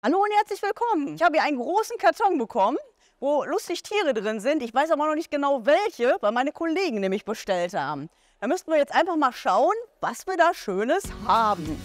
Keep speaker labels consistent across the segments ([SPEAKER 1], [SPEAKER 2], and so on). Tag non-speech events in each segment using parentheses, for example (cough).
[SPEAKER 1] Hallo und herzlich willkommen. Ich habe hier einen großen Karton bekommen, wo lustig Tiere drin sind. Ich weiß aber noch nicht genau welche, weil meine Kollegen nämlich bestellt haben. Da müssten wir jetzt einfach mal schauen, was wir da Schönes haben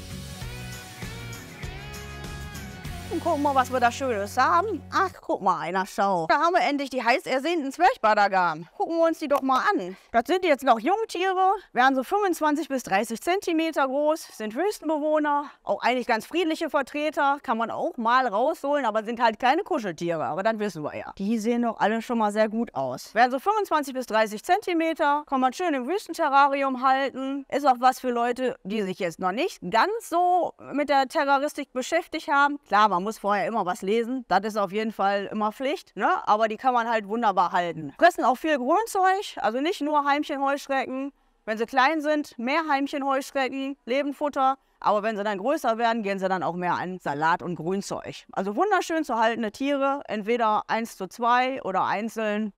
[SPEAKER 1] und gucken mal, was wir da Schönes haben. Ach, guck mal einer, schau. Da haben wir endlich die heiß ersehnten Zwerchbadagam. Gucken wir uns die doch mal an. Das sind jetzt noch Jungtiere, werden so 25 bis 30 Zentimeter groß, sind Wüstenbewohner, auch eigentlich ganz friedliche Vertreter, kann man auch mal rausholen, aber sind halt keine Kuscheltiere, aber dann wissen wir ja. Die sehen doch alle schon mal sehr gut aus. Werden so 25 bis 30 Zentimeter, kann man schön im Wüstenterrarium halten. Ist auch was für Leute, die sich jetzt noch nicht ganz so mit der Terroristik beschäftigt haben. Klar, man man muss vorher immer was lesen. Das ist auf jeden Fall immer Pflicht. Ne? Aber die kann man halt wunderbar halten. Fressen auch viel Grünzeug, also nicht nur Heimchen-Heuschrecken. Wenn sie klein sind, mehr Heimchen-Heuschrecken, Lebenfutter. Aber wenn sie dann größer werden, gehen sie dann auch mehr an Salat und Grünzeug. Also wunderschön zu haltende Tiere, entweder eins zu zwei oder einzeln.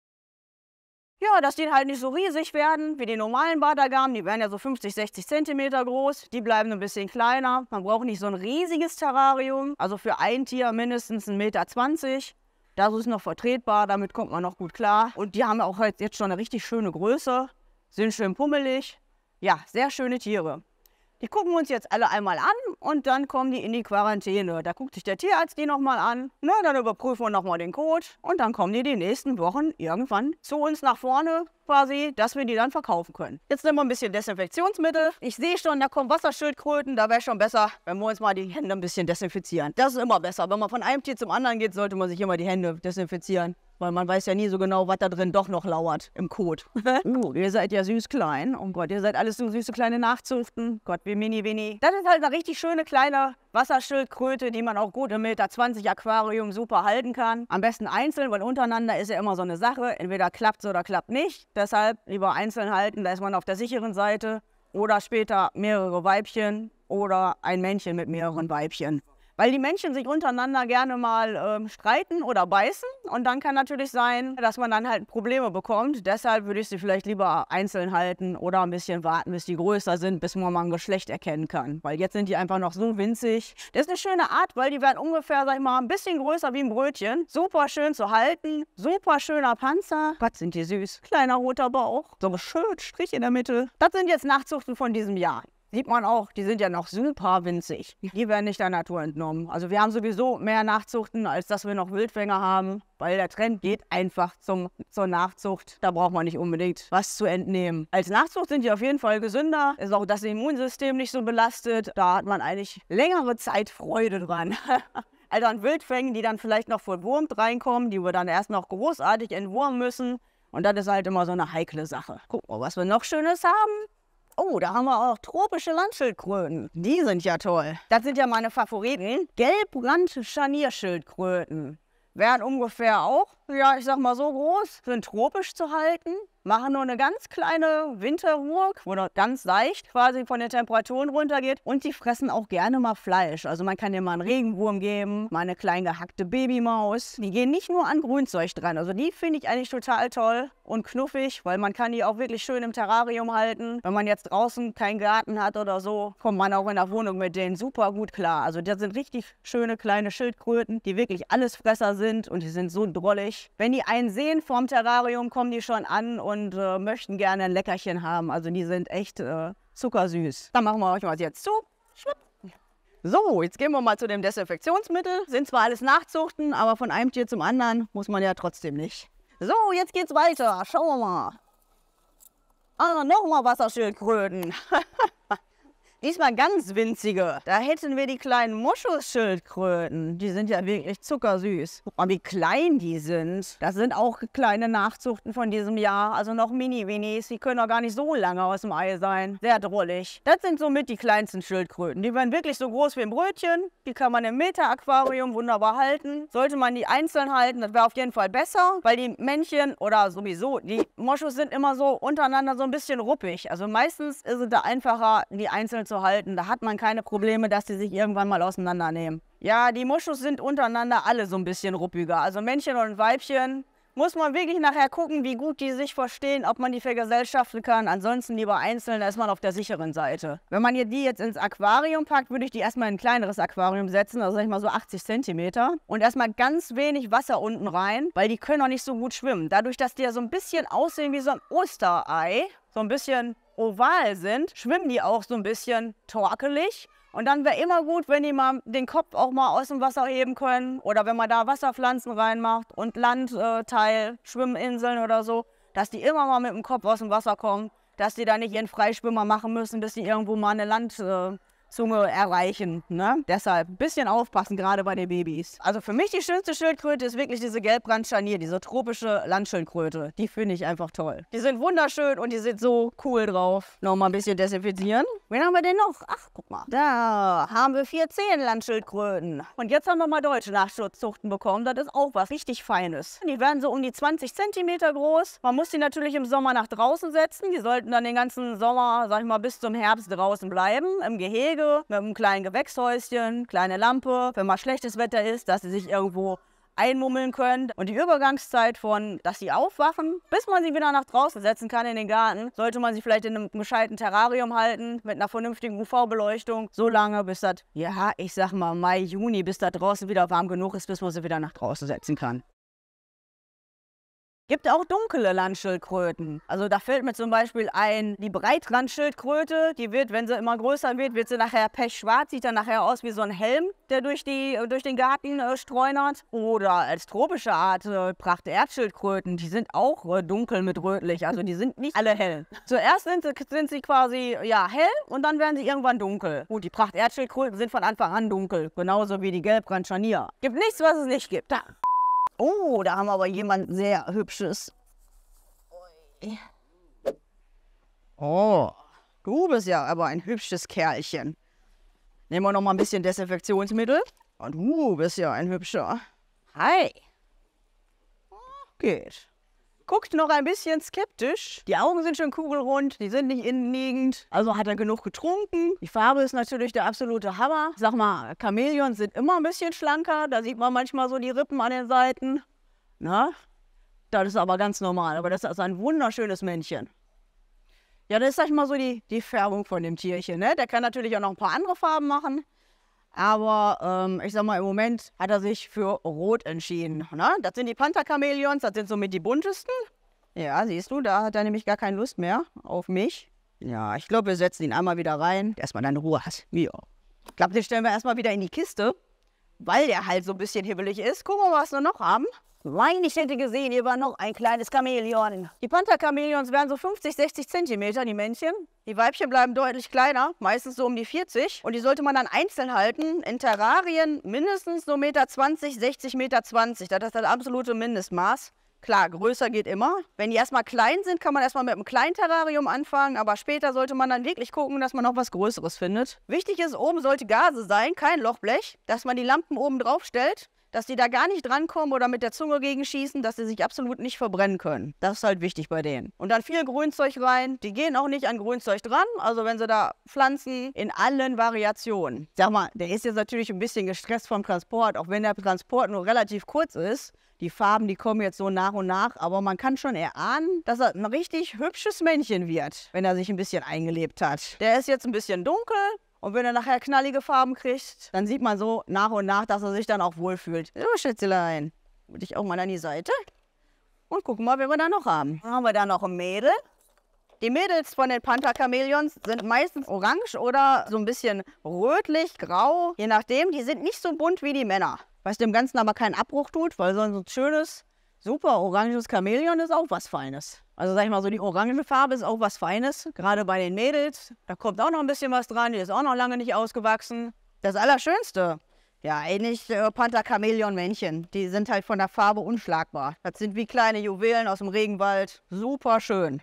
[SPEAKER 1] Ja, dass die halt nicht so riesig werden wie die normalen Badagamen. Die werden ja so 50, 60 Zentimeter groß. Die bleiben ein bisschen kleiner. Man braucht nicht so ein riesiges Terrarium. Also für ein Tier mindestens 1,20 Meter. Das ist noch vertretbar, damit kommt man noch gut klar. Und die haben auch halt jetzt schon eine richtig schöne Größe, sind schön pummelig. Ja, sehr schöne Tiere. Die gucken wir uns jetzt alle einmal an und dann kommen die in die Quarantäne. Da guckt sich der Tierarzt die nochmal an, ne, dann überprüfen wir nochmal den Code und dann kommen die die nächsten Wochen irgendwann zu uns nach vorne quasi, dass wir die dann verkaufen können. Jetzt nehmen wir ein bisschen Desinfektionsmittel. Ich sehe schon, da kommen Wasserschildkröten. Da wäre schon besser, wenn wir uns mal die Hände ein bisschen desinfizieren. Das ist immer besser. Wenn man von einem Tier zum anderen geht, sollte man sich immer die Hände desinfizieren. Weil man weiß ja nie so genau, was da drin doch noch lauert im Kot. uh, (laughs) ihr seid ja süß klein. Oh Gott, ihr seid alles so süße kleine Nachzuchten. Gott, wie mini, mini. Das ist halt eine richtig schöne kleine Wasserschildkröte, die man auch gut im Meter 20 Aquarium super halten kann. Am besten einzeln, weil untereinander ist ja immer so eine Sache. Entweder klappt es oder klappt nicht. Deshalb lieber einzeln halten, da ist man auf der sicheren Seite. Oder später mehrere Weibchen oder ein Männchen mit mehreren Weibchen weil die Menschen sich untereinander gerne mal äh, streiten oder beißen. Und dann kann natürlich sein, dass man dann halt Probleme bekommt. Deshalb würde ich sie vielleicht lieber einzeln halten oder ein bisschen warten, bis die größer sind, bis man mal ein Geschlecht erkennen kann. Weil jetzt sind die einfach noch so winzig. Das ist eine schöne Art, weil die werden ungefähr, sag ich mal, ein bisschen größer wie ein Brötchen. Super schön zu halten, super schöner Panzer. Gott, sind die süß. Kleiner roter Bauch, so ein schön Strich in der Mitte. Das sind jetzt Nachzuchten von diesem Jahr sieht man auch, die sind ja noch super winzig. Die werden nicht der Natur entnommen. Also wir haben sowieso mehr Nachzuchten, als dass wir noch Wildfänger haben, weil der Trend geht einfach zum, zur Nachzucht. Da braucht man nicht unbedingt was zu entnehmen. Als Nachzucht sind die auf jeden Fall gesünder, ist auch das Immunsystem nicht so belastet. Da hat man eigentlich längere Zeit Freude dran. (laughs) also an Wildfängen, die dann vielleicht noch voll verwurmt reinkommen, die wir dann erst noch großartig entwurmen müssen. Und das ist halt immer so eine heikle Sache. Guck mal, was wir noch Schönes haben. Oh, da haben wir auch tropische Landschildkröten. Die sind ja toll. Das sind ja meine Favoriten. Gelbrand-Scharnierschildkröten. Wären ungefähr auch, ja, ich sag mal so groß, sind tropisch zu halten machen nur eine ganz kleine Winterruhe, wo noch ganz leicht quasi von den Temperaturen runtergeht. Und die fressen auch gerne mal Fleisch. Also man kann dir mal einen Regenwurm geben, mal eine klein gehackte Babymaus. Die gehen nicht nur an Grünzeug dran. Also die finde ich eigentlich total toll und knuffig, weil man kann die auch wirklich schön im Terrarium halten. Wenn man jetzt draußen keinen Garten hat oder so, kommt man auch in der Wohnung mit denen super gut klar. Also das sind richtig schöne kleine Schildkröten, die wirklich Allesfresser sind und die sind so drollig. Wenn die einen sehen vorm Terrarium, kommen die schon an und und äh, möchten gerne ein Leckerchen haben. Also die sind echt äh, zuckersüß. Dann machen wir euch was jetzt zu. Schwipp. So, jetzt gehen wir mal zu dem Desinfektionsmittel. Sind zwar alles Nachzuchten, aber von einem Tier zum anderen muss man ja trotzdem nicht. So, jetzt geht's weiter. Schauen wir mal. Ah, nochmal Wasserschildkröten. (laughs) Diesmal ganz winzige. Da hätten wir die kleinen Moschusschildkröten. Die sind ja wirklich zuckersüß. Guck mal, wie klein die sind. Das sind auch kleine Nachzuchten von diesem Jahr. Also noch Mini-Winis. Die können auch gar nicht so lange aus dem Ei sein. Sehr drollig. Das sind somit die kleinsten Schildkröten. Die werden wirklich so groß wie ein Brötchen. Die kann man im Meta-Aquarium wunderbar halten. Sollte man die einzeln halten, das wäre auf jeden Fall besser, weil die Männchen oder sowieso, die Moschus sind immer so untereinander so ein bisschen ruppig. Also meistens ist es da einfacher, die einzeln zu zu halten. Da hat man keine Probleme, dass die sich irgendwann mal auseinandernehmen. Ja, die Muschus sind untereinander alle so ein bisschen ruppiger. Also Männchen und Weibchen muss man wirklich nachher gucken, wie gut die sich verstehen, ob man die vergesellschaften kann. Ansonsten lieber einzeln, da ist man auf der sicheren Seite. Wenn man die jetzt ins Aquarium packt, würde ich die erstmal in ein kleineres Aquarium setzen, also sag ich mal so 80 cm. Und erstmal ganz wenig Wasser unten rein, weil die können auch nicht so gut schwimmen. Dadurch, dass die ja so ein bisschen aussehen wie so ein Osterei, so ein bisschen oval sind, schwimmen die auch so ein bisschen torkelig. Und dann wäre immer gut, wenn die mal den Kopf auch mal aus dem Wasser heben können oder wenn man da Wasserpflanzen reinmacht und Landteil, Schwimminseln oder so, dass die immer mal mit dem Kopf aus dem Wasser kommen, dass die da nicht ihren Freischwimmer machen müssen, bis die irgendwo mal eine Land, äh, Zunge erreichen. Ne? Deshalb ein bisschen aufpassen, gerade bei den Babys. Also für mich die schönste Schildkröte ist wirklich diese Gelbrandscharnier, diese tropische Landschildkröte. Die finde ich einfach toll. Die sind wunderschön und die sind so cool drauf. Nochmal ein bisschen desinfizieren. Wen haben wir denn noch? Ach, guck mal. Da haben wir vier Zehen Landschildkröten. Und jetzt haben wir mal deutsche Nachschutzzuchten bekommen. Das ist auch was richtig Feines. Die werden so um die 20 Zentimeter groß. Man muss die natürlich im Sommer nach draußen setzen. Die sollten dann den ganzen Sommer, sag ich mal, bis zum Herbst draußen bleiben. Im Gehege Gehege mit einem kleinen Gewächshäuschen, kleine Lampe, wenn mal schlechtes Wetter ist, dass sie sich irgendwo einmummeln können. Und die Übergangszeit von, dass sie aufwachen, bis man sie wieder nach draußen setzen kann in den Garten, sollte man sie vielleicht in einem gescheiten Terrarium halten, mit einer vernünftigen UV-Beleuchtung, so lange, bis das, ja, ich sag mal Mai, Juni, bis da draußen wieder warm genug ist, bis man sie wieder nach draußen setzen kann. Gibt auch dunkle Landschildkröten. Also da fällt mir zum Beispiel ein, die Breitlandschildkröte, die wird, wenn sie immer größer wird, wird sie nachher pechschwarz, sieht dann nachher aus wie so ein Helm, der durch, die, äh, durch den Garten äh, streunert. Oder als tropische Art äh, Pracht Erdschildkröten, die sind auch äh, dunkel mit rötlich, also die sind nicht alle hell. Zuerst sind, sind sie quasi ja, hell und dann werden sie irgendwann dunkel. Gut, die Pracht Erdschildkröten sind von Anfang an dunkel, genauso wie die Gelbrandscharnier. Gibt nichts, was es nicht gibt. Da. Oh, da haben wir aber jemand sehr Hübsches. Oh, du bist ja aber ein hübsches Kerlchen. Nehmen wir noch mal ein bisschen Desinfektionsmittel. Und du bist ja ein hübscher. Hi. Geht guckt noch ein bisschen skeptisch. Die Augen sind schon kugelrund, die sind nicht innenliegend. Also hat er genug getrunken. Die Farbe ist natürlich der absolute Hammer. sag mal, Chamäleons sind immer ein bisschen schlanker. Da sieht man manchmal so die Rippen an den Seiten. Na, ne? das ist aber ganz normal. Aber das ist ein wunderschönes Männchen. Ja, das ist, sag ich mal, so die, die Färbung von dem Tierchen. Ne? Der kann natürlich auch noch ein paar andere Farben machen. Aber ähm, ich sag mal, im Moment hat er sich für Rot entschieden. Ne? Das sind die Pantherchamäleons, das sind somit die buntesten. Ja, siehst du, da hat er nämlich gar keine Lust mehr auf mich. Ja, ich glaube, wir setzen ihn einmal wieder rein, dass man dann Ruhe hat. Ja. Ich glaube, den stellen wir erstmal wieder in die Kiste, weil der halt so ein bisschen hibbelig ist. Gucken wir mal, was wir noch haben. Wein, ich hätte gesehen, hier war noch ein kleines Chamäleon. Die Panther-Chamäleons werden so 50, 60 Zentimeter, die Männchen. Die Weibchen bleiben deutlich kleiner, meistens so um die 40. Und die sollte man dann einzeln halten. In Terrarien mindestens so Meter 20, 60 Meter 20. Das ist das absolute Mindestmaß. Klar, größer geht immer. Wenn die erstmal klein sind, kann man erstmal mit einem kleinen Terrarium anfangen, aber später sollte man dann wirklich gucken, dass man noch was Größeres findet. Wichtig ist, oben sollte Gase sein, kein Lochblech, dass man die Lampen oben drauf stellt dass die da gar nicht drankommen oder mit der Zunge gegenschießen, dass sie sich absolut nicht verbrennen können. Das ist halt wichtig bei denen. Und dann viel Grünzeug rein. Die gehen auch nicht an Grünzeug dran. Also wenn sie da pflanzen, in allen Variationen. Sag mal, der ist jetzt natürlich ein bisschen gestresst vom Transport, auch wenn der Transport nur relativ kurz ist. Die Farben, die kommen jetzt so nach und nach, aber man kann schon erahnen, dass er ein richtig hübsches Männchen wird, wenn er sich ein bisschen eingelebt hat. Der ist jetzt ein bisschen dunkel, und wenn er nachher knallige Farben kriegt, dann sieht man so nach und nach, dass er sich dann auch wohlfühlt. So, Schätzelein, würde ich auch mal an die Seite und gucken mal, wen wir da noch haben. Dann haben wir da noch ein Mädel. Die Mädels von den panther Pantherchamäleons sind meistens orange oder so ein bisschen rötlich, grau, je nachdem. Die sind nicht so bunt wie die Männer, was dem Ganzen aber keinen Abbruch tut, weil so ein schönes, super oranges Chamäleon ist auch was Feines. Also sag ich mal so, die orange Farbe ist auch was Feines, gerade bei den Mädels. Da kommt auch noch ein bisschen was dran, die ist auch noch lange nicht ausgewachsen. Das Allerschönste, ja, ähnlich äh, Panther chameleon Männchen. Die sind halt von der Farbe unschlagbar. Das sind wie kleine Juwelen aus dem Regenwald. Super schön.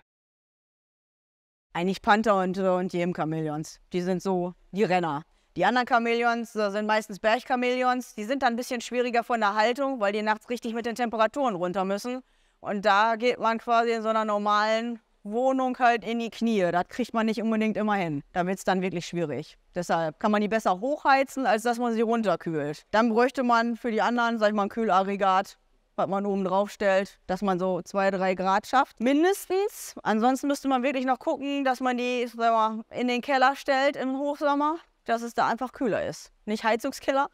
[SPEAKER 1] Eigentlich Panther und, äh, und Jem Chamäleons. Die sind so die Renner. Die anderen Chamäleons äh, sind meistens Bergchamäleons. Die sind dann ein bisschen schwieriger von der Haltung, weil die nachts richtig mit den Temperaturen runter müssen. Und da geht man quasi in so einer normalen Wohnung halt in die Knie. Das kriegt man nicht unbedingt immer hin. Da wird es dann wirklich schwierig. Deshalb kann man die besser hochheizen, als dass man sie runterkühlt. Dann bräuchte man für die anderen, sag ich mal, ein Kühlaggregat, was man oben drauf stellt, dass man so zwei, drei Grad schafft. Mindestens. Ansonsten müsste man wirklich noch gucken, dass man die sag mal, in den Keller stellt im Hochsommer, dass es da einfach kühler ist. Nicht Heizungskeller,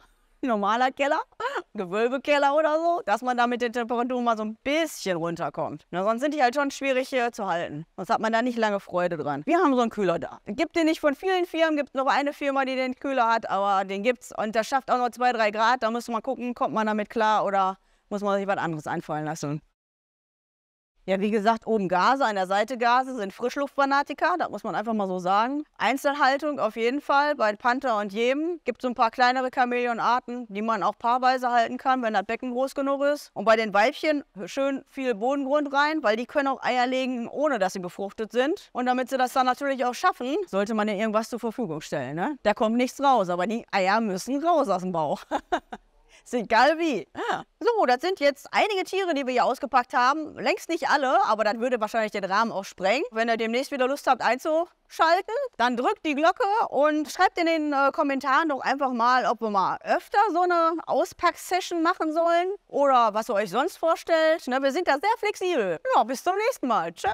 [SPEAKER 1] normaler Keller, Gewölbekeller oder so, dass man da mit der Temperatur mal so ein bisschen runterkommt. Na, sonst sind die halt schon schwierig hier zu halten. Sonst hat man da nicht lange Freude dran. Wir haben so einen Kühler da. Gibt den nicht von vielen Firmen, gibt noch eine Firma, die den Kühler hat, aber den gibt's. Und der schafft auch noch 2, 3 Grad. Da müssen wir gucken, kommt man damit klar oder muss man sich was anderes einfallen lassen. Ja, wie gesagt, oben Gase, an der Seite Gase sind Frischluftfanatiker, das muss man einfach mal so sagen. Einzelhaltung auf jeden Fall bei Panther und Jemen. Gibt so ein paar kleinere Chamäleonarten, die man auch paarweise halten kann, wenn das Becken groß genug ist. Und bei den Weibchen schön viel Bodengrund rein, weil die können auch Eier legen, ohne dass sie befruchtet sind. Und damit sie das dann natürlich auch schaffen, sollte man ihnen irgendwas zur Verfügung stellen. Ne? Da kommt nichts raus, aber die Eier müssen raus aus dem Bauch. (laughs) Ist egal wie. Ah. So, das sind jetzt einige Tiere, die wir hier ausgepackt haben. Längst nicht alle, aber das würde wahrscheinlich den Rahmen auch sprengen. Wenn ihr demnächst wieder Lust habt einzuschalten, dann drückt die Glocke und schreibt in den äh, Kommentaren doch einfach mal, ob wir mal öfter so eine Auspack-Session machen sollen oder was ihr euch sonst vorstellt. Na, ne, wir sind da sehr flexibel. Ja, bis zum nächsten Mal. Tschö.